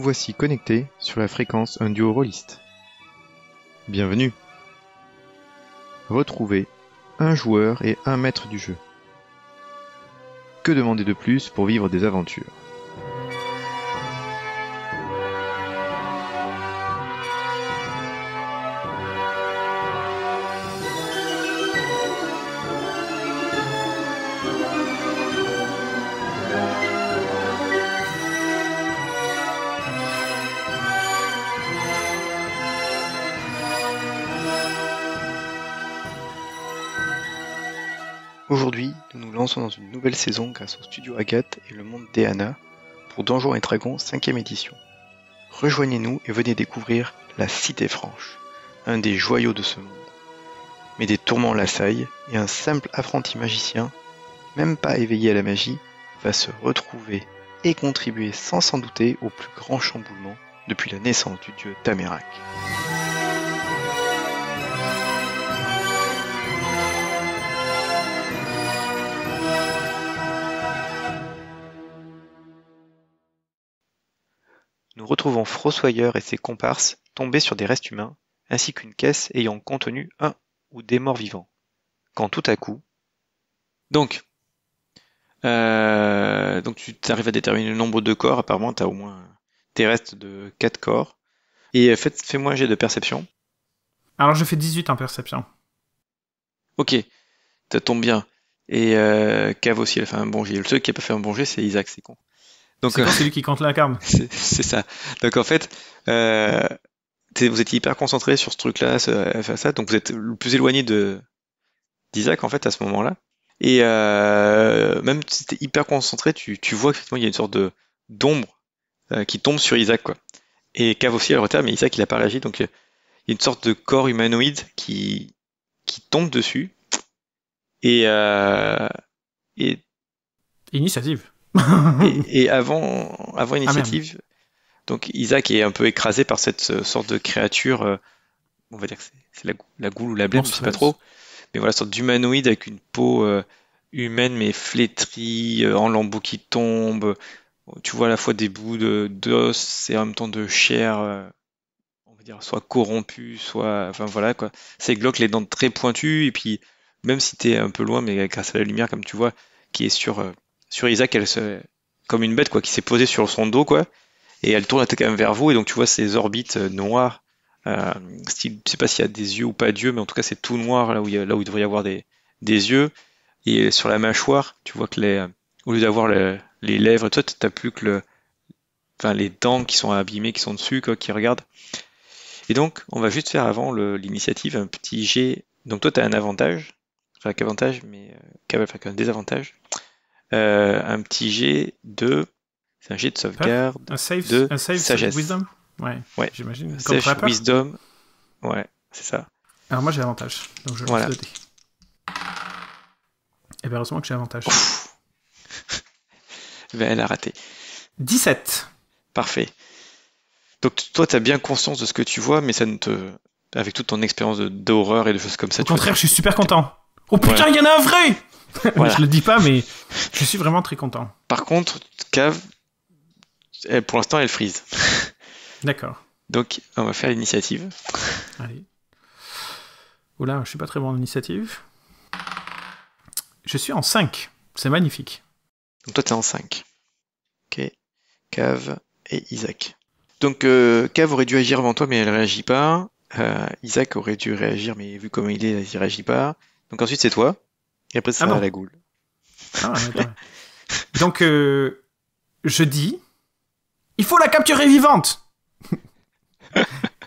voici connecté sur la fréquence un duo rôliste. Bienvenue Retrouvez un joueur et un maître du jeu. Que demander de plus pour vivre des aventures Aujourd'hui, nous nous lançons dans une nouvelle saison grâce au studio Agathe et le monde d'Eana pour Donjons et Dragons 5ème édition. Rejoignez-nous et venez découvrir la Cité Franche, un des joyaux de ce monde. Mais des tourments l'assaillent et un simple apprenti magicien, même pas éveillé à la magie, va se retrouver et contribuer sans s'en douter au plus grand chamboulement depuis la naissance du dieu Tamerak. retrouvant Frossoyeur et ses comparses tombés sur des restes humains, ainsi qu'une caisse ayant contenu un ou des morts vivants. Quand tout à coup... Donc, euh, donc tu arrives à déterminer le nombre de corps, apparemment tu as au moins tes restes de 4 corps. Et euh, fais-moi un jet de perception. Alors je fais 18 en perception. Ok, ça tombe bien. Et euh, Cave aussi, elle fait un bon jet. Le seul qui n'a pas fait un bon jet, c'est Isaac, c'est con. Donc c'est euh, lui qui compte la carme. C'est ça. Donc en fait, euh, vous étiez hyper concentré sur ce truc-là, ça, ça, donc vous êtes le plus éloigné de d'Isaac en fait à ce moment-là. Et euh, même si t'es hyper concentré, tu, vois effectivement il y a une sorte de d'ombre qui tombe sur Isaac quoi. Et Cave aussi elle retire, mais Isaac il a pas réagi, donc il y a une sorte de corps humanoïde qui qui tombe dessus. Et, et... initiative. et, avant, avant ah, Initiative, donc Isaac est un peu écrasé par cette euh, sorte de créature, euh, on va dire que c'est la, goule ou la blême, je ne sais pas trop, mais voilà, sorte d'humanoïde avec une peau euh, humaine mais flétrie, en lambeaux qui tombent. Tu vois à la fois des bouts d'os et en même temps de chair, on va dire, soit corrompue, soit. Enfin voilà quoi. C'est glauque, les dents très pointues, et puis même si t'es un peu loin, mais grâce à la lumière, comme tu vois, qui est sur sur Isaac, elle se, comme une bête quoi, qui s'est posée sur son dos quoi, et elle tourne quand même vers vous, et donc tu vois ces orbites euh, noires. Euh, style, je sais pas s'il y a des yeux ou pas d'yeux, mais en tout cas c'est tout noir là où il, là où il devrait y avoir des, des, yeux. Et sur la mâchoire, tu vois que les, euh, au lieu d'avoir les lèvres, toi t'as plus que le, enfin les dents qui sont abîmées, qui sont dessus, quoi, qui regardent. Et donc on va juste faire avant l'initiative un petit jet. Donc toi as un avantage, enfin qu'avantage, mais euh, qu'un désavantage. Euh, un petit jet de. C'est un jet de sauvegarde. Un save, de un save sagesse. Wisdom Ouais, j'imagine. Sage Wisdom. Ouais, c'est ça. Alors moi j'ai avantage, donc je vais voilà. Et eh bien heureusement que j'ai avantage. elle a raté. 17. Parfait. Donc toi, tu as bien conscience de ce que tu vois, mais ça ne te... Avec toute ton expérience d'horreur et de choses comme ça... Au contraire, je suis super content. Oh putain, il y en a un vrai je le dis pas, mais je suis vraiment très content. Par contre, Cave, pour l'instant, elle frise. D'accord. Donc, on va faire l'initiative. Allez. Oula, je suis pas très bon en initiative. Je suis en 5. C'est magnifique. Donc, toi, t'es en 5. Ok. Cave et Isaac. Donc, euh, Cave aurait dû agir avant toi, mais elle réagit pas. Euh, Isaac aurait dû réagir, mais vu comment il est, il réagit pas. Donc, ensuite, c'est toi. Et après, ça ah va la goule. Ah, Donc, euh, je dis il faut la capturer vivante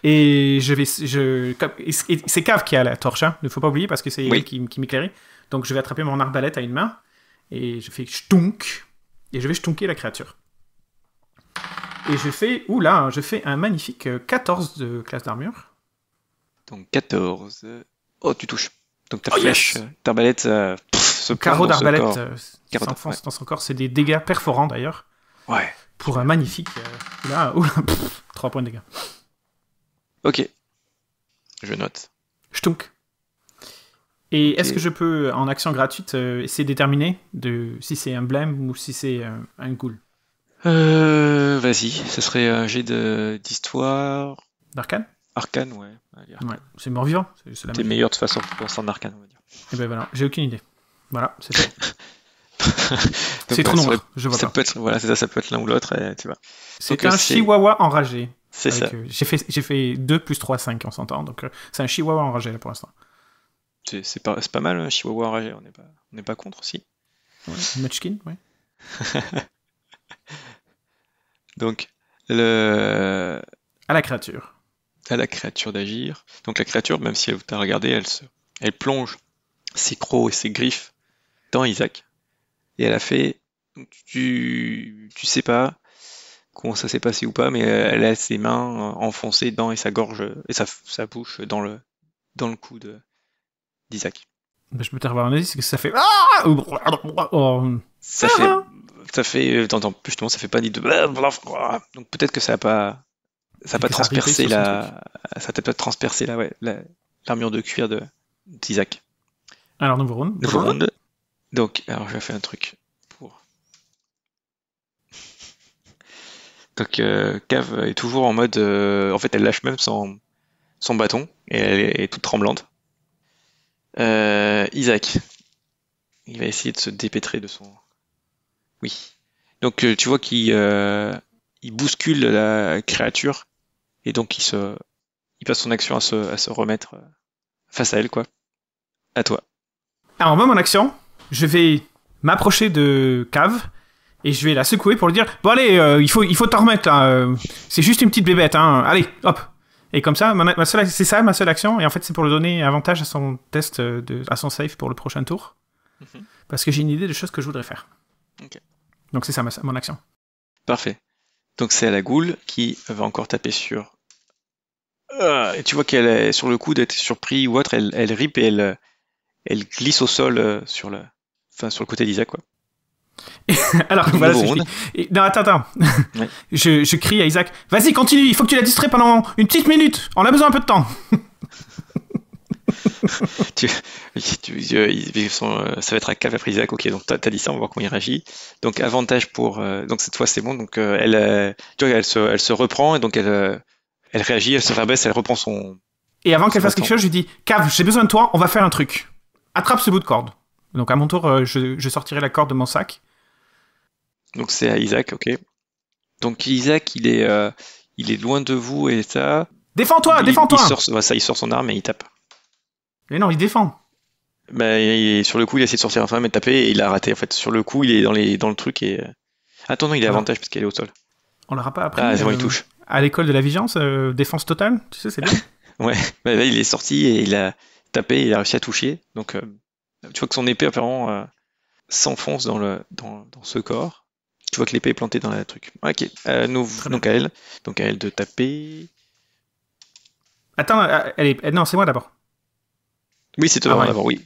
Et je vais. Je, c'est Cave qui a la torche, hein. ne faut pas oublier parce que c'est lui elle qui, m'éclairait. Donc, je vais attraper mon arbalète à une main et je fais ch'tonk. et je vais stunker la créature. Et je fais, oula, je fais un magnifique 14 euh, de classe d'armure. Donc 14. Oh, tu touches. Donc ta oh, flèche euh, d'arbalète euh, Carreau d'arbalète euh, dans son corps. C'est des dégâts perforants d'ailleurs. Ouais. Pour un magnifique. oula, 3 points de dégâts. Ok. Je note. Stunk. Et est-ce que je peux, en action gratuite, essayer de déterminer de, si c'est un blême ou si c'est un, un Vas-y, ce serait un jet d'histoire. D'arcane Arcane, ouais. ouais c'est mort-vivant. T'es meilleur de façon pour penser en Arcane, on va dire. Et eh ben voilà, j'ai aucune idée. Voilà, c'est ça. c'est trop noir, je vois ça Peut être, voilà, ça, ça peut être l'un ou l'autre, tu vois. C'est euh, un chihuahua enragé. C'est ça. Euh, j'ai fait, fait 2 plus 3, 5, on s'entend. Donc euh, c'est un chihuahua enragé là pour l'instant. C'est pas, pas mal, un chihuahua enragé, on n'est pas, est pas contre aussi. Ouais. Munchkin, ouais. donc, le... À la créature à la créature d'agir. Donc la créature, même si elle t'a regardé, elle, se, elle plonge ses crocs et ses griffes dans Isaac. Et elle a fait, tu, tu sais pas comment ça s'est passé ou pas, mais elle a ses mains enfoncées dans et sa gorge et sa, sa bouche dans le, dans le cou d'Isaac. Ben, je peux te revoir avis, c'est que ça fait. Ah! Oh, oh. Ça fait. Ça fait. Euh, justement, ça fait pas ni de. Donc peut-être que ça a pas ça n'a pas transpercé la, ça peut pas transpercé la, l'armure de cuir de d'Isaac. Alors nouveau round. Nouveau round. Donc, alors je vais faire un truc pour. Donc, euh, Cave est toujours en mode, euh, en fait, elle lâche même son son bâton et elle est, toute tremblante. Euh... Isaac, il va essayer de se dépêtrer de son. Oui. Donc, euh, tu vois qu'il euh, il bouscule la créature et donc il se, il passe son action à se, remettre euh, face à elle, quoi. À toi. Alors moi, mon action, je vais m'approcher de Cave et je vais la secouer pour lui dire bon allez, euh, il faut, il faut t'en remettre. Hein, euh, c'est juste une petite bébête, hein. Allez, hop. Et comme ça, ma, seule, c'est ça ma seule action. Et en fait, c'est pour lui donner avantage à son test, de, à son save pour le prochain tour. Mhm. Parce que j'ai une idée de choses que je voudrais faire. Okay. Donc c'est ça ma, mon action. Parfait. Donc c'est à la goule qui va encore taper sur. Euh, et tu vois qu'elle est sur le coup d'être surpris ou autre, elle, rip et elle, glisse au sol euh, sur, le, sur le côté d'Isaac. Quoi. Alors voilà ce que je dis. Non, attends, attends. je, je crie à Isaac Vas-y, continue, il faut que tu la distrais pendant une petite minute, on a besoin un peu de temps. tu, tu, euh, ça va être à cave après Isaac Ok, donc t'as dit ça, on va voir comment il réagit. Donc avantage pour. Euh, donc cette fois c'est bon. Donc euh, elle, tu vois, elle se, elle se reprend et donc elle, elle réagit, elle se rabaisse, elle reprend son. Et avant qu'elle fasse quelque chose, je lui dis Cave, j'ai besoin de toi, on va faire un truc. Attrape ce bout de corde. Donc à mon tour, je, je sortirai la corde de mon sac. Donc c'est à Isaac, ok. Donc Isaac, il est, il est loin de vous et ça. Défends-toi, défends-toi. il sort son arme et il tape. Mais non, il défend. Bah, sur le coup, il a essayé de sortir enfin mais taper, et il a raté. En fait, sur le coup, il est dans, les, dans le truc et. Euh, Attends, non, il a avantage parce qu'elle est au sol. On l'aura pas après Ah, c'est bon, euh, il touche. À l'école de la vigilance, euh, défense totale, tu sais, c'est bien. ouais, bah, là, il est sorti et il a tapé, il a réussi à toucher. Donc, tu vois que son épée, apparemment, s'enfonce dans, le, dans, ce corps. Tu vois que l'épée est plantée dans le truc. Ok, nous, donc à elle. Donc à elle de taper. Attends, elle est... non, c'est moi d'abord. Oui, c'est ah toi oui.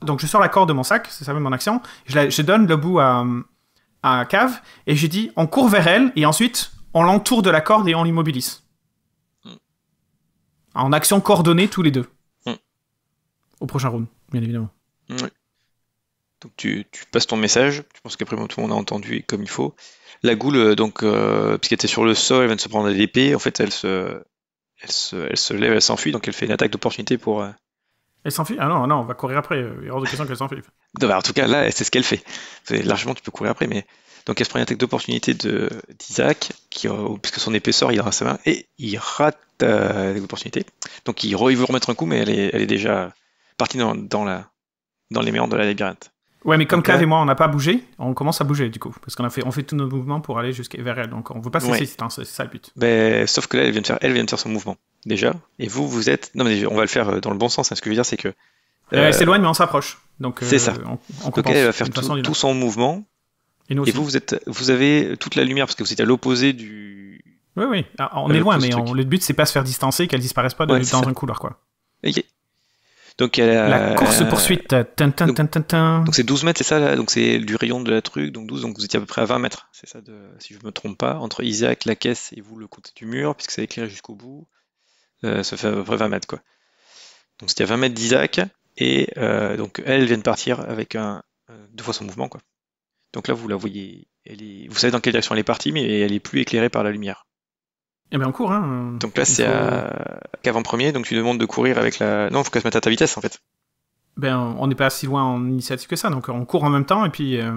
Donc je sors la corde de mon sac, c'est ça même mon action, je, donne le bout à, Cave, et je dis on court vers elle, et ensuite on l'entoure de la corde et on l'immobilise. Mm. En action coordonnée tous les deux. Mm. Au prochain round, bien évidemment. Mm, donc tu, passes ton message, je pense qu'après tout le monde a entendu comme il faut. La goule, euh, donc, euh, puisqu'elle était sur le sol, elle vient de se prendre des épées, en fait elle se, elle se, lève, elle s'enfuit, donc elle fait une attaque d'opportunité pour... Euh, elle s'enfuit Ah non, non, on va courir après. Il est hors de question qu'elle s'enfuit. Bah, en tout cas, là, c'est ce qu'elle fait. Largement, tu peux courir après, mais. Donc, elle se prend une attaque d'opportunité d'Isaac, euh, puisque son épaisseur, il aura sa main, et il rate euh, l'opportunité. Donc, il, veut remettre un coup, mais elle est, déjà partie dans, dans les méandres de la labyrinthe. Ouais, mais comme Claire et moi, on n'a pas bougé, on commence à bouger du coup. Parce qu'on a fait, on fait tous nos mouvements pour aller jusqu'à vers elle. Donc on ne veut pas se c'est ça le but. Ben, sauf que là, elle vient, de faire, elle vient de faire son mouvement, déjà. Et vous, vous êtes. Non, mais on va le faire euh, dans le bon sens. Hein. Ce que je veux dire, c'est que. Euh, elle euh, s'éloigne, mais on s'approche. Donc, c'est ça. On, Donc elle va faire tout, son mouvement. Et, nous et, vous, vous, êtes, vous avez toute la lumière, parce que vous êtes à l'opposé du. Oui, oui. Ah, on est loin, mais le but, c'est pas se faire distancer, qu'elle disparaisse pas dans un couloir, quoi. ok. Donc elle la course poursuite. donc c'est 12 mètres, c'est ça. Là donc c'est du rayon de la truc, donc 12. Donc vous étiez à peu près à 20 mètres, c'est ça, de, si je me trompe pas, entre Isaac, la caisse et vous le côté du mur, puisque ça éclairé jusqu'au bout. Euh, ça fait à peu près 20 mètres quoi. Donc c'était à 20 mètres d'Isaac et euh, donc elle vient de partir avec un euh, deux fois son mouvement quoi. Donc là vous la voyez, elle est, vous savez dans quelle direction elle est partie, mais elle est plus éclairée par la lumière. Eh bien, on court, hein. Donc là, c'est à... qu'avant-premier, donc tu demandes de courir avec la. Non, il faut que se mette à ta vitesse, en fait. Ben, on n'est pas si loin en initiative que ça, donc on court en même temps, et puis. Euh,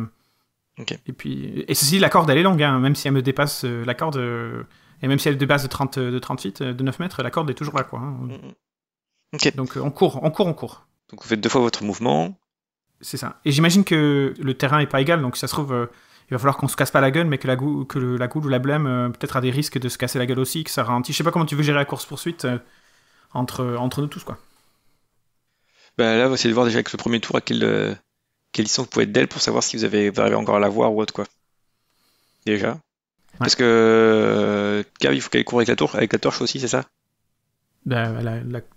et puis. Et ceci, la corde, elle est longue, hein, Même si elle me dépasse, euh, la corde. Euh, et même si elle dépasse de 30, de 30 feet, de 9 mètres, la corde est toujours là, quoi. Hein. Mm, mm. Donc on court, on court, on court. Donc vous faites deux fois votre mouvement. C'est ça. Et j'imagine que le terrain est pas égal, donc ça se trouve il va falloir qu'on se casse pas la gueule, mais que la, goule, ou la blême euh, peut-être a des risques de se casser la gueule aussi, que ça ralentit. Je sais pas comment tu veux gérer la course poursuite euh, entre, entre nous tous, quoi. Bah là, vous essayez de voir déjà avec le premier tour à quelle, euh, quelle distance vous pouvez être d'elle pour savoir si vous avez, arrivez encore à la voir ou autre, quoi. Déjà. Parce que Kav, il faut qu'elle court avec la, tour, avec la torche aussi, c'est ça Ben,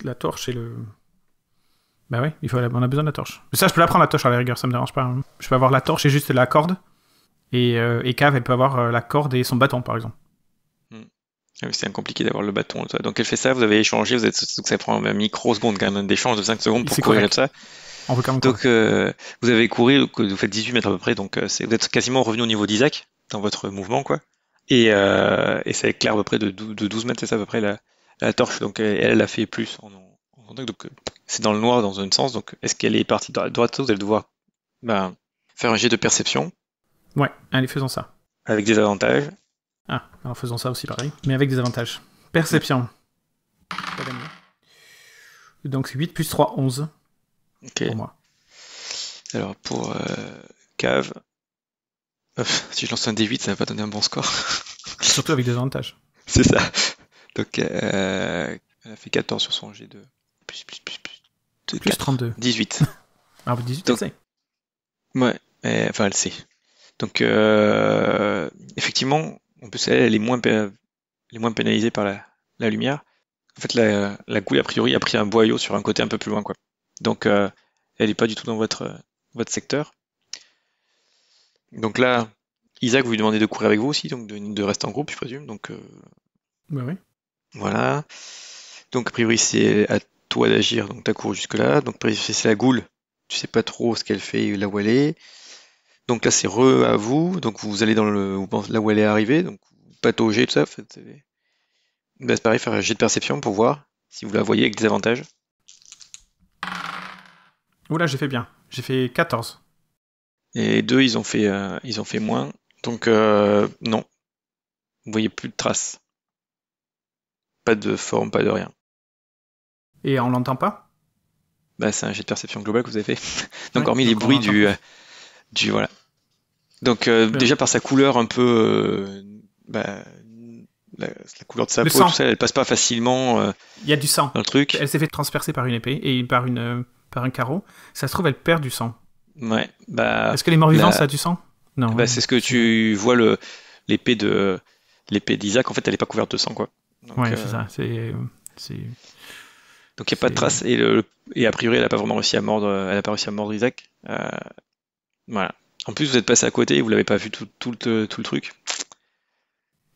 la, torche et le. Bah oui, il faut, on a besoin de la torche. Mais ça, je peux la prendre la torche à la rigueur, ça me dérange pas. Hein. Je peux avoir la torche et juste la corde. Et, euh, Cave, elle peut avoir euh, la corde et son bâton, par exemple. Hmm. Ah c'est compliqué d'avoir le bâton. Donc elle fait ça, vous avez échangé, vous êtes ça prend un microseconde quand même d'échange de 5 secondes pour courir comme ça. donc euh, vous avez couru, vous faites 18 mètres à peu près, donc vous êtes quasiment revenu au niveau d'Isaac dans votre mouvement quoi. Et, euh, et ça éclaire à peu près de 12, mètres, c'est ça à peu près la, torche. Donc elle, elle a fait plus. En, en, donc c'est dans le noir dans un sens. Donc est-ce qu'elle est partie droite ou vous allez devoir ben, faire un jet de perception Ouais, allez, faisons ça. Avec des avantages. Ah, alors faisons ça aussi pareil, mais avec des avantages. Perception. Donc 8 plus 3, 11. Ok. Pour moi. Alors pour euh, Cave. si je lance un D8, ça va pas donner un bon score. Surtout avec des avantages. C'est ça. Donc euh, elle a fait 14 sur son G2. Plus, 32. 18. ah, 18, elle sait. Ouais, enfin elle sait. Donc, euh, effectivement, on peut celle elle est moins, pénalisée par la, lumière. En fait, la, goule a priori, a pris un boyau sur un côté un peu plus loin, quoi. Donc, euh, elle n'est pas du tout dans votre, secteur. Donc là, Isaac, vous lui demandez de courir avec vous aussi, donc de, rester en groupe, je présume. Donc, euh, bah oui. Voilà. Donc, a priori, c'est à toi d'agir, donc t'as couru jusque-là. Donc, c'est la goule, tu sais pas trop ce qu'elle fait, là où elle est. Donc là, c'est re à vous. Donc vous allez dans le, là où elle est arrivée. Donc vous pataugez, tout ça. Fait, c'est pareil, faire un jet de perception pour voir si vous la voyez avec des avantages. Oula, j'ai fait bien. J'ai fait 14. Et deux, ils ont fait, euh, ils ont fait moins. Donc euh, non. Vous voyez plus de traces. Pas de forme, pas de rien. Et on l'entend pas Bah c'est un jet de perception global que vous avez fait. Donc hormis les bruits du, euh, du voilà, donc euh, déjà par sa couleur un peu, euh, bah, la, couleur de sa peau, elle passe pas facilement. Euh, il y a du sang. Dans truc. Elle s'est fait transpercer par une épée et par une par un carreau. Ça se trouve, elle perd du sang. Ouais. Bah. Est-ce que les morts vivants ça a du sang Non. Bah, hein. c'est ce que tu vois le l'épée de l'épée d'Isaac. En fait, elle est pas couverte de sang quoi. Donc, ouais, c'est ça. C'est donc il n'y a pas de trace et, et a priori elle n'a pas vraiment réussi à mordre, elle a pas réussi à mordre Isaac. voilà. En plus, vous êtes passé à côté et vous l'avez pas vu tout, le, truc.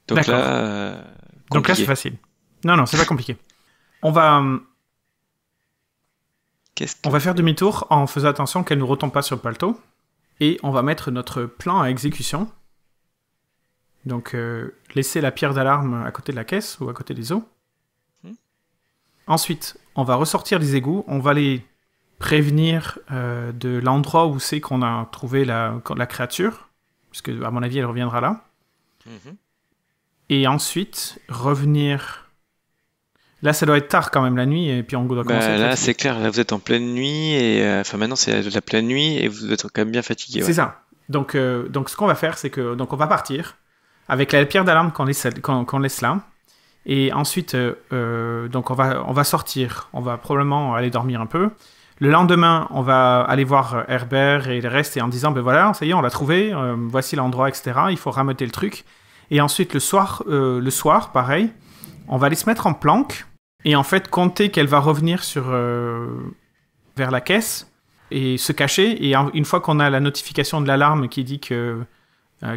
Donc là, euh, donc là, c'est facile. Non, non, c'est pas compliqué. On va. Euh, on va faire demi-tour en faisant attention qu'elle ne retombe pas sur le paletot. Et on va mettre notre plan à exécution. Donc, euh, laisser la pierre d'alarme à côté de la caisse ou à côté des eaux. Hmm. Ensuite, on va ressortir les égouts. On va les prévenir euh, de l'endroit où c'est qu'on a trouvé la, la créature, puisque à mon avis elle reviendra là. Mhm. Et ensuite revenir. Là, ça doit être tard quand même la nuit, et puis on doit bah, commencer. là, c'est clair, là vous êtes en pleine nuit, et euh, enfin maintenant c'est la, pleine nuit, et vous êtes quand même bien fatigué. C'est ça. Donc, euh, donc ce qu'on va faire, c'est que donc on va partir avec la pierre d'alarme qu'on laisse, laisse là. Et ensuite, donc on va, on va sortir. On va probablement aller dormir un peu. Le lendemain, on va aller voir euh, Herbert et le reste et en disant, ben voilà, ça y est, on l'a trouvé, euh, voici l'endroit, etc. Il faut ramoter le truc. Et ensuite, le soir, euh, le soir, pareil, on va aller se mettre en planque et en fait compter qu'elle va revenir sur, vers la caisse et se cacher. Et une fois qu'on a la notification de l'alarme qui dit que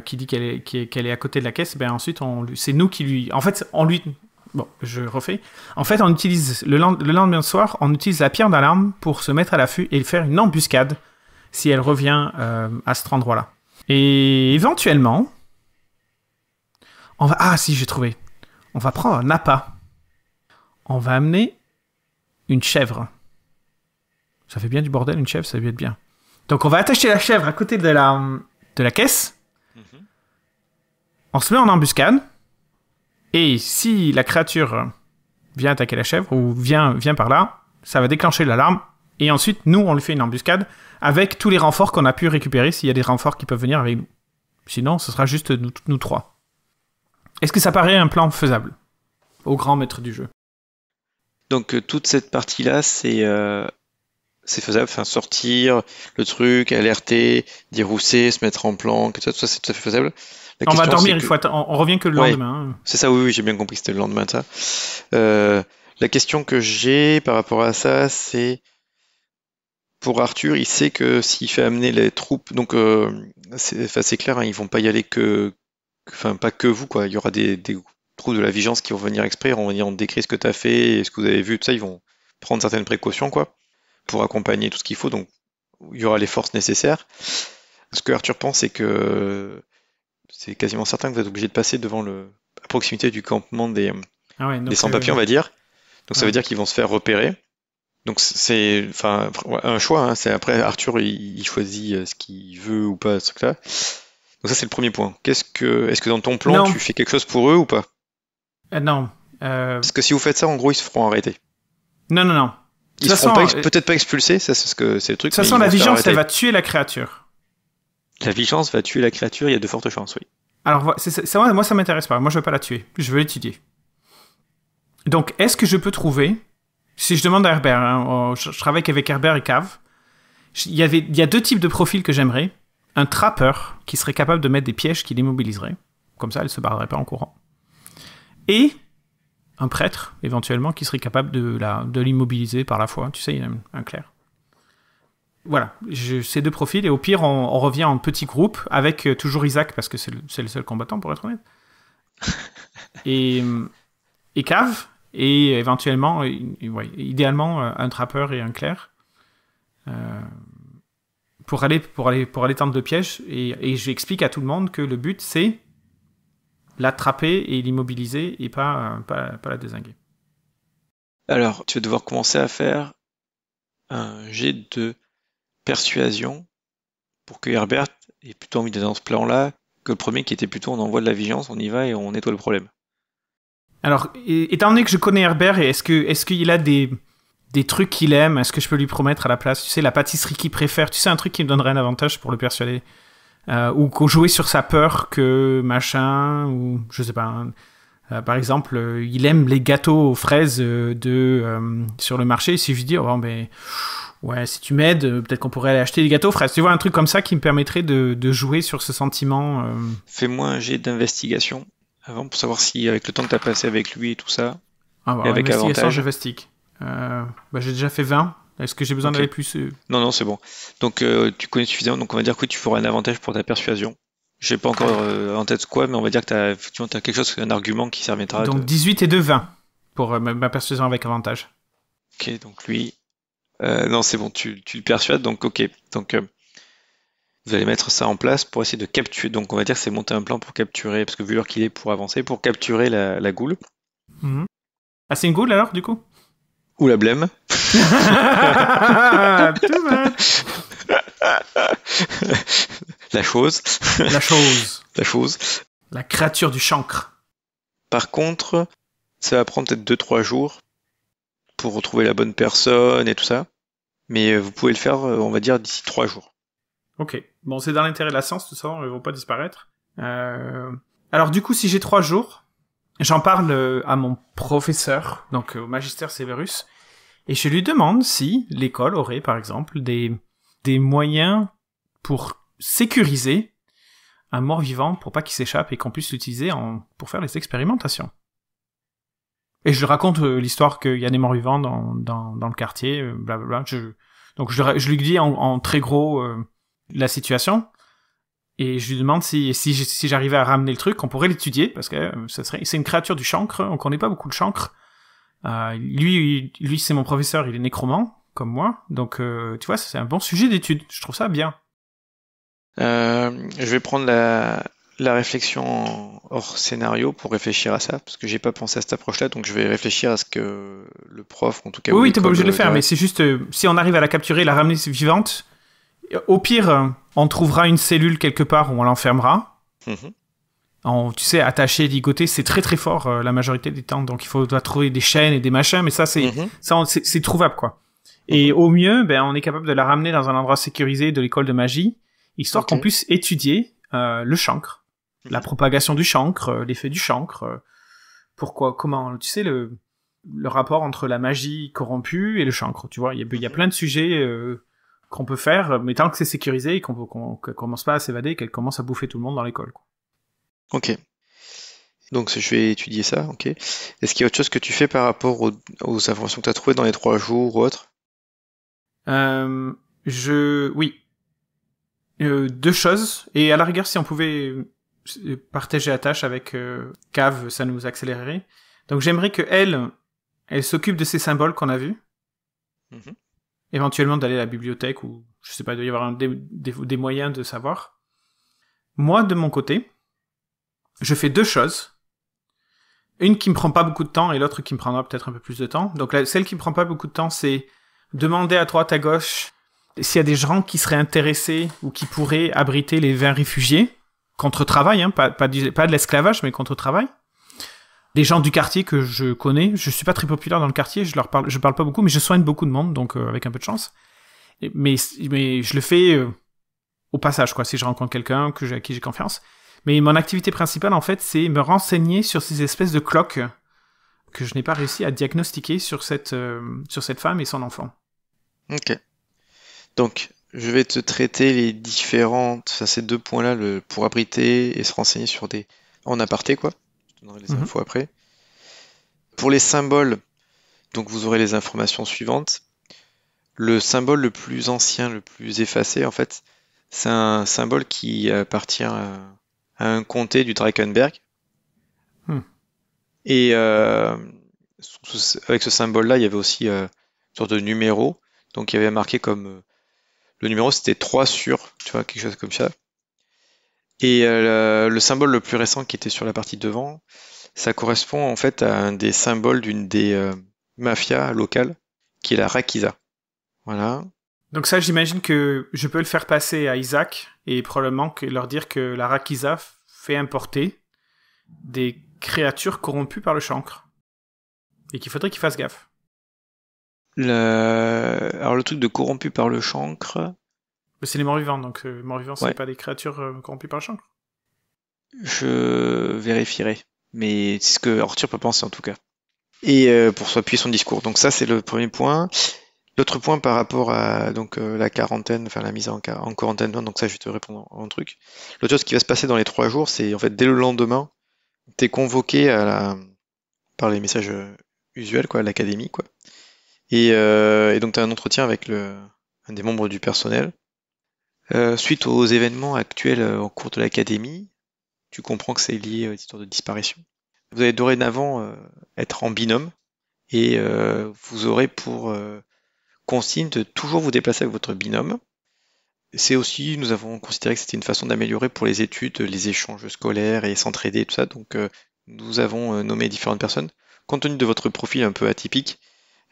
qui dit qu'elle est, est à côté de la caisse, ben ensuite c'est nous qui lui, en fait, on lui, Bon, je refais. En fait, on utilise le, lendemain soir, on utilise la pierre d'alarme pour se mettre à l'affût et faire une embuscade si elle revient euh, à cet endroit-là. Et éventuellement, on va. Ah, si, j'ai trouvé. On va prendre un appât. On va amener une chèvre. Ça fait bien du bordel, une chèvre, ça va être bien. Donc, on va attacher la chèvre à côté de la, de la caisse. Mhm. On se met en embuscade. Et si la créature vient attaquer la chèvre ou vient, vient par là, ça va déclencher l'alarme. Et ensuite, nous, on lui fait une embuscade avec tous les renforts qu'on a pu récupérer s'il y a des renforts qui peuvent venir avec nous. Sinon, ce sera juste nous, trois. Est-ce que ça paraît un plan faisable au grand maître du jeu Donc euh, toute cette partie-là, c'est euh, c'est faisable, enfin, sortir le truc, alerter, dérousser, se mettre en plan, que tout ça, c'est tout à fait faisable. on va dormir, on, revient que le lendemain. Hein. C'est ça, oui, j'ai bien compris c'était le lendemain, ça. Euh, la question que j'ai par rapport à ça, c'est pour Arthur, il sait que s'il fait amener les troupes, donc euh, c'est clair, ils hein, ils vont pas y aller que, enfin pas que vous, quoi. Il y aura des, troupes de la vigilance qui vont venir exprès, on va dire on décrit ce que tu as fait, ce que vous avez vu, tout ça, ils vont prendre certaines précautions, quoi pour accompagner tout ce qu'il faut. Donc, il y aura les forces nécessaires. Ce que Arthur pense, c'est que c'est quasiment certain que vous êtes obligé de passer devant le, à proximité du campement des, ah des sans-papiers, euh, on va dire. Donc, ça veut dire qu'ils vont se faire repérer. Donc c'est enfin un choix. Hein. C'est après Arthur il, choisit euh, ce qu'il veut ou pas ce truc-là. Donc ça c'est le premier point. Qu'est-ce que est-ce que dans ton plan tu fais quelque chose pour eux ou pas euh, Non. Parce que si vous faites ça en gros ils se feront arrêter. Non non non. Ils ne euh, peut-être pas expulsés, ça c'est ce que c'est le truc. De toute façon, la vigilance, elle va tuer la créature. La Vigence va tuer la créature, il y a de fortes chances, oui. Alors, moi ça m'intéresse pas, moi je veux pas la tuer, je veux l'étudier. Donc, est-ce que je peux trouver, si je demande à Herbert, hein, oh, je, travaille qu'avec Herbert et Cave, il y, avait, il y a deux types de profils que j'aimerais. Un trappeur qui serait capable de mettre des pièges qui l'immobiliseraient, comme ça elle se barrerait pas en courant. Et un prêtre, éventuellement, qui serait capable de, la, de l'immobiliser par la foi. Tu sais, il un clerc. Voilà, je, ces deux profils, et au pire, on, revient en petit groupe, avec euh, toujours Isaac, parce que c'est le, seul combattant, pour être honnête. Et, euh, et Cave, et éventuellement, euh, idéalement, un trappeur et un clerc. pour aller, pour, aller, pour aller tendre le piège, et, et j'explique à tout le monde que le but, c'est l'attraper et l'immobiliser et pas, pas, la désinguer. Alors, tu vas devoir commencer à faire un jet de persuasion pour que Herbert ait plutôt envie d'être dans ce plan-là que le premier qui était plutôt on envoie de la vigilance, on y va et on nettoie le problème. Alors, étant donné que je connais Herbert, est-ce que est-ce qu'il a des, des trucs qu'il aime Est-ce que je peux lui promettre à la place Tu sais, la pâtisserie qu'il préfère Tu sais, un truc qui me donnerait un avantage pour le persuader euh, ou ou jouer sur sa peur que machin, ou je sais pas. Hein. Euh, par exemple, euh, il aime les gâteaux aux fraises de, sur le marché. Si je dis, oh, bon, ben, ouais, si tu m'aides, peut-être qu'on pourrait aller acheter des gâteaux aux fraises. Tu vois, un truc comme ça qui me permettrait de, jouer sur ce sentiment. Fais-moi un jet d'investigation avant pour savoir si, avec le temps que tu as passé avec lui et tout ça, ah, bah, avec avantage. je bah, J'ai déjà fait 20, est-ce que j'ai besoin d'aller plus euh, Non, non, c'est bon. Donc euh, tu connais suffisamment, donc on va dire que tu feras un avantage pour ta persuasion. Je n'ai pas encore euh, en tête quoi, mais on va dire que tu as, as quelque chose, un argument qui servira. Donc 18 et 2, 20 pour ma persuasion avec avantage. Ok, donc lui. non, c'est bon, tu, le persuades, donc ok. Donc vous allez mettre ça en place pour essayer de capturer. Donc on va dire que c'est monter un plan pour capturer, parce que vu l'heure qu'il est pour avancer, pour capturer la, goule. Mhm. Ah, c'est une goule alors, du coup Ou la blême la chose. La chose. La chose. La créature du chancre. Par contre, ça va prendre peut-être 2-3 jours pour retrouver la bonne personne et tout ça. Mais vous pouvez le faire, euh, on va dire, d'ici 3 jours. Ok. Bon, c'est dans l'intérêt de la science, tout ça, ils vont pas disparaître. Euh, alors, du coup, si j'ai 3 jours, j'en parle euh, à mon professeur, donc au magistère Severus, et je lui demande si l'école aurait, par exemple, des, des moyens pour sécuriser un mort-vivant pour pas qu'il s'échappe et qu'on puisse l'utiliser pour faire les expérimentations. Et je raconte euh, l'histoire qu'il y a des morts-vivants dans, dans, le quartier, blablabla. Euh, donc je, lui dis en, très gros euh, la situation. Et je lui demande si, si, si j'arrivais à ramener le truc, on pourrait l'étudier, parce que ça serait, c'est une créature du chancre, on connaît pas beaucoup le chancre. Euh, lui, lui c'est mon professeur, il est nécromant, comme moi. Donc, euh, tu vois, c'est un bon sujet d'étude. Je trouve ça bien. Euh, je vais prendre la, réflexion hors scénario pour réfléchir à ça, parce que j'ai pas pensé à cette approche-là, donc je vais réfléchir à ce que le prof, en tout cas. Oui, oui t'es pas obligé de le faire, mais c'est juste si on arrive à la capturer, la ramener vivante. Au pire, on trouvera une cellule quelque part où on l'enfermera. Mhm tu sais, attaché, ligoter, c'est très très fort euh, la majorité des temps. Donc il faut doit trouver des chaînes et des machins, mais ça c'est mhm. ça c'est trouvable quoi. Et mhm. au mieux, ben on est capable de la ramener dans un endroit sécurisé de l'école de magie, histoire qu'on puisse étudier euh, le chancre, la mhm. propagation du chancre, euh, l'effet du chancre, pourquoi, comment, tu sais le le rapport entre la magie corrompue et le chancre. Tu vois, il y, y, a plein de sujets qu'on peut faire, mais tant que c'est sécurisé et qu'on commence pas à s'évader, qu'elle commence à bouffer tout le monde dans l'école. Ok. Donc je vais étudier ça, ok. Est-ce qu'il y a autre chose que tu fais par rapport aux, informations que tu as trouvées dans les trois jours ou autres euh, Je... Oui. Euh, deux choses. Et à la rigueur, si on pouvait euh, partager la tâche avec euh, Cave, ça nous accélérerait. Donc j'aimerais que elle, elle s'occupe de ces symboles qu'on a vus. Mhm. Éventuellement d'aller à la bibliothèque ou je sais pas, il doit y avoir des moyens de savoir. Moi, de mon côté, je fais deux choses. Une qui me prend pas beaucoup de temps et l'autre qui me prendra peut-être un peu plus de temps. Donc celle qui me prend pas beaucoup de temps, c'est demander à droite, à gauche, s'il y a des gens qui seraient intéressés ou qui pourraient abriter les 20 réfugiés, contre travail, hein, pas, de l'esclavage, mais contre travail. Des gens du quartier que je connais, je suis pas très populaire dans le quartier, je leur parle, je parle pas beaucoup, mais je soigne beaucoup de monde, donc euh, avec un peu de chance. mais, mais je le fais euh, au passage, quoi, si je rencontre quelqu'un que à qui j'ai confiance. Mais mon activité principale, en fait, c'est me renseigner sur ces espèces de cloques que je n'ai pas réussi à diagnostiquer sur cette, euh, sur cette femme et son enfant. Ok. Donc, je vais te traiter les différentes, ça, ces deux points-là, pour abriter et se renseigner sur des. En aparté, quoi. Je donnerai les mhm. infos après. Pour les symboles, donc vous aurez les informations suivantes. Le symbole le plus ancien, le plus effacé, en fait, c'est un symbole qui appartient à un comté du Drakenberg. Hmm. Et euh, avec ce symbole-là, il y avait aussi euh, une sorte de numéro. Donc il y avait marqué comme. Euh, le numéro c'était 3 sur, tu vois, quelque chose comme ça. Et le symbole le plus récent qui était sur la partie devant, ça correspond en fait à un des symboles d'une des mafias locales, qui est la Rakiza. Voilà. Donc ça, j'imagine que je peux le faire passer à Isaac et probablement que leur dire que la Rakiza fait importer des créatures corrompues par le chancre et qu'il faudrait qu'ils fassent gaffe. Le... Alors le truc de corrompu par le chancre. Mais c'est les morts vivants, donc les euh, morts vivants, c'est pas des créatures euh, corrompues par le chancre. Je vérifierai, mais c'est ce que Arthur peut penser en tout cas. Et euh, pour s'appuyer son discours. Donc ça c'est le premier point. L'autre point par rapport à donc euh, la quarantaine, enfin la mise en, quarantaine, donc ça je vais te répondre en, truc. L'autre chose qui va se passer dans les trois jours, c'est en fait dès le lendemain, tu es convoqué à par les messages euh, usuels quoi, à l'académie quoi. Et, euh, et donc un entretien avec le, un des membres du personnel. Euh, suite aux événements actuels en cours de l'académie, tu comprends que c'est lié à l'histoire de disparition. Vous allez dorénavant être en binôme et vous aurez pour consigne de toujours vous déplacer avec votre binôme. C'est aussi, nous avons considéré que c'était une façon d'améliorer pour les études, les échanges scolaires et s'entraider tout ça. Donc, euh, nous avons euh, nommé différentes personnes. Compte tenu de votre profil un peu atypique,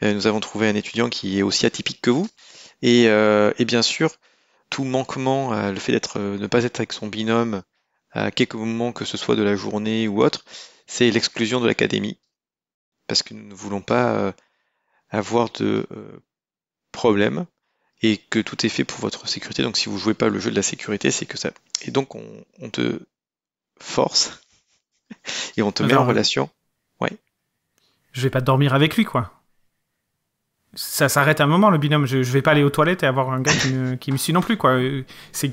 euh, nous avons trouvé un étudiant qui est aussi atypique que vous. Et, bien sûr, tout manquement, le fait d'être, ne pas être avec son binôme à quelques moments que ce soit de la journée ou autre, c'est l'exclusion de l'académie. Parce que nous ne voulons pas avoir de problème et que tout est fait pour votre sécurité. Donc si vous jouez pas le jeu de la sécurité, c'est que ça. Et donc on, te force et on te ah met en relation. Ouais. Je vais pas dormir avec lui, quoi. Ça s'arrête un moment le binôme. Je, vais pas aller aux toilettes et avoir un gars qui me, suit non plus, quoi. C'est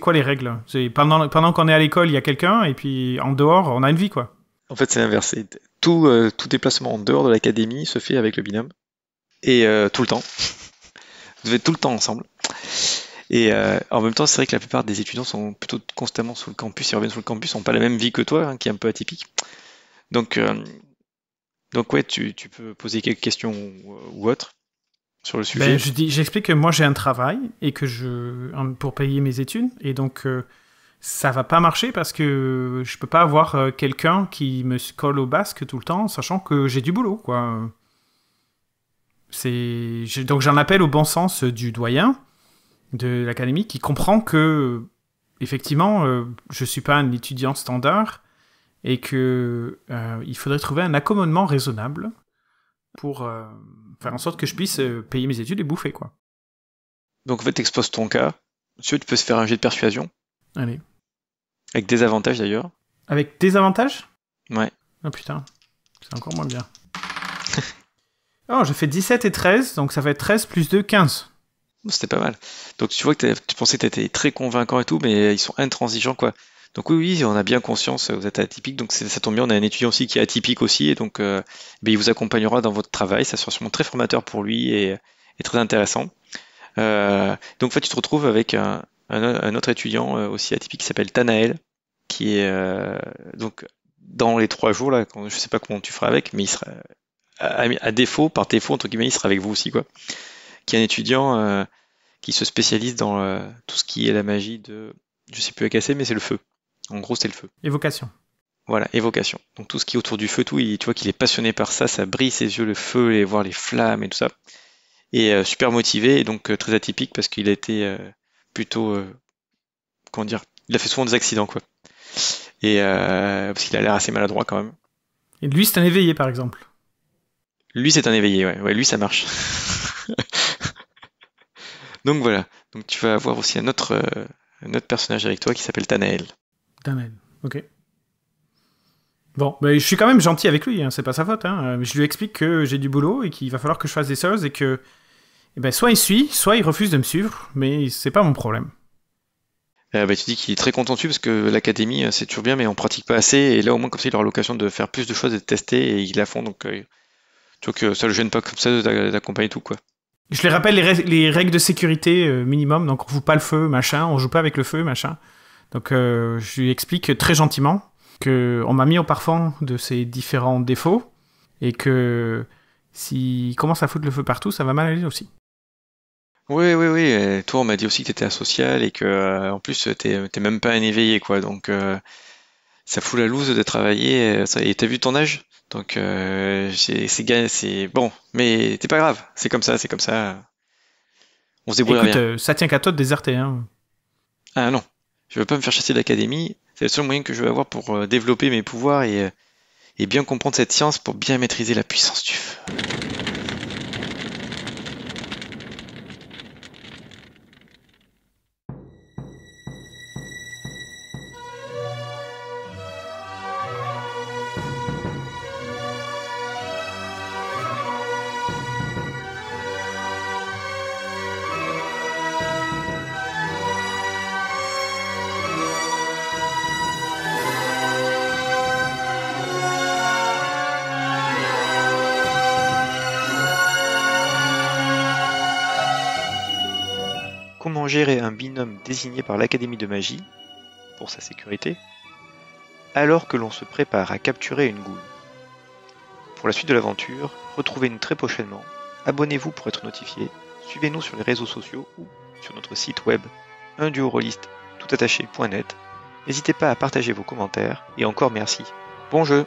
quoi les règles Pendant, pendant qu'on est à l'école, il y a quelqu'un et puis en dehors, on a une vie, quoi. En fait, c'est inversé. Tout, euh, tout déplacement en dehors de l'académie se fait avec le binôme et euh, tout le temps. Vous devez être tout le temps ensemble. Et euh, en même temps, c'est vrai que la plupart des étudiants sont plutôt constamment sur le campus, ils reviennent sur le campus, n'ont pas la même vie que toi, hein, qui est un peu atypique. Donc, euh, donc ouais, tu, tu, peux poser quelques questions ou, autres sur le sujet. Ben, je j'explique que moi j'ai un travail et que je pour payer mes études, et donc ça va pas marcher parce que je peux pas avoir quelqu'un qui me colle au basque tout le temps, sachant que j'ai du boulot, quoi donc j'en appelle au bon sens du doyen de l'académie qui comprend que effectivement euh, je suis pas un étudiant standard et que euh, il faudrait trouver un accommodement raisonnable pour euh, faire en sorte que je puisse payer mes études et bouffer quoi. Donc en fait exposes ton cas. Monsieur, tu peux se faire un jet de persuasion. Allez. Avec des avantages d'ailleurs. Avec des avantages Ouais. oh, putain, c'est encore moins bien. Oh, j'ai fait 17 et 13, donc ça fait 13 plus 2, 15. C'était pas mal. Donc tu vois que tu pensais que tu étais très convaincant et tout, mais ils sont intransigeants, quoi. Donc oui, oui, on a bien conscience, euh, vous êtes atypique, donc ça tombe bien, on a un étudiant aussi qui est atypique aussi, et donc euh, ben, il vous accompagnera dans votre travail, ça sera sûrement très formateur pour lui et, très intéressant. Euh, donc en fait, tu te retrouves avec un, autre étudiant aussi atypique qui s'appelle Tanael, qui est donc dans les trois jours là, je sais pas comment tu feras avec, mais il sera, à, défaut, par défaut, entre guillemets, il sera avec vous aussi, quoi. Qui est un étudiant euh, qui se spécialise dans euh, tout ce qui est la magie de. Je sais plus à casser, mais c'est le feu. En gros, c'est le feu. Évocation. Voilà, évocation. Donc tout ce qui est autour du feu, tout, il, tu vois qu'il est passionné par ça, ça brille ses yeux, le feu, et voir les flammes et tout ça. Et euh, super motivé, et donc très atypique parce qu'il a été plutôt. comment dire Il a fait souvent des accidents, quoi. Et parce qu'il a l'air assez maladroit quand même. Et lui, c'est un éveillé, par exemple. Lui, c'est un éveillé, ouais. Lui, ça marche. Donc voilà. Donc tu vas avoir aussi euh, un autre, personnage avec toi qui s'appelle Tanael. Tanael, ok. Bon, mais je suis quand même gentil avec lui, hein. c'est pas sa faute. Hein. Euh, je lui explique que j'ai du boulot et qu'il va falloir que je fasse des choses et que eh ben, soit il suit, soit il refuse de me suivre, mais c'est pas mon problème. Euh, bah, tu dis qu'il est très content dessus parce que l'académie c'est toujours bien, mais on pratique pas assez et là au moins comme ça il aura l'occasion de faire plus de choses et de tester et il la font donc Sauf que ça le gêne pas comme ça d'accompagner tout quoi. Je les rappelle les, règles de sécurité euh, minimum, donc on fout pas le feu, machin, on joue pas avec le feu, machin. Donc euh, je lui explique très gentiment que on m'a mis au parfum de ses différents défauts et que s'il commence à foutre le feu partout, ça va mal aller aussi. Oui, oui, oui. Et toi, on m'a dit aussi que t'étais asocial et que euh, en plus t'es même pas un éveillé quoi, donc ça fout la loose de travailler. Et t'as vu ton âge donc euh, c'est bon, mais c'est pas grave, c'est comme ça, c'est comme ça. On se débrouille Écoute, euh, ça tient qu'à toi de déserter. Hein. Ah non, je veux pas me faire chasser de l'académie, C'est le seul moyen que je vais avoir pour euh, développer mes pouvoirs euh, et bien comprendre cette science pour bien maîtriser la puissance du feu. désigné par l'Académie de magie, pour sa sécurité, alors que l'on se prépare à capturer une goule. Pour la suite de l'aventure, retrouvez-nous très prochainement, abonnez-vous pour être notifié, suivez-nous sur les réseaux sociaux ou sur notre site web toutattaché.net. N'hésitez pas à partager vos commentaires et encore merci. Bon jeu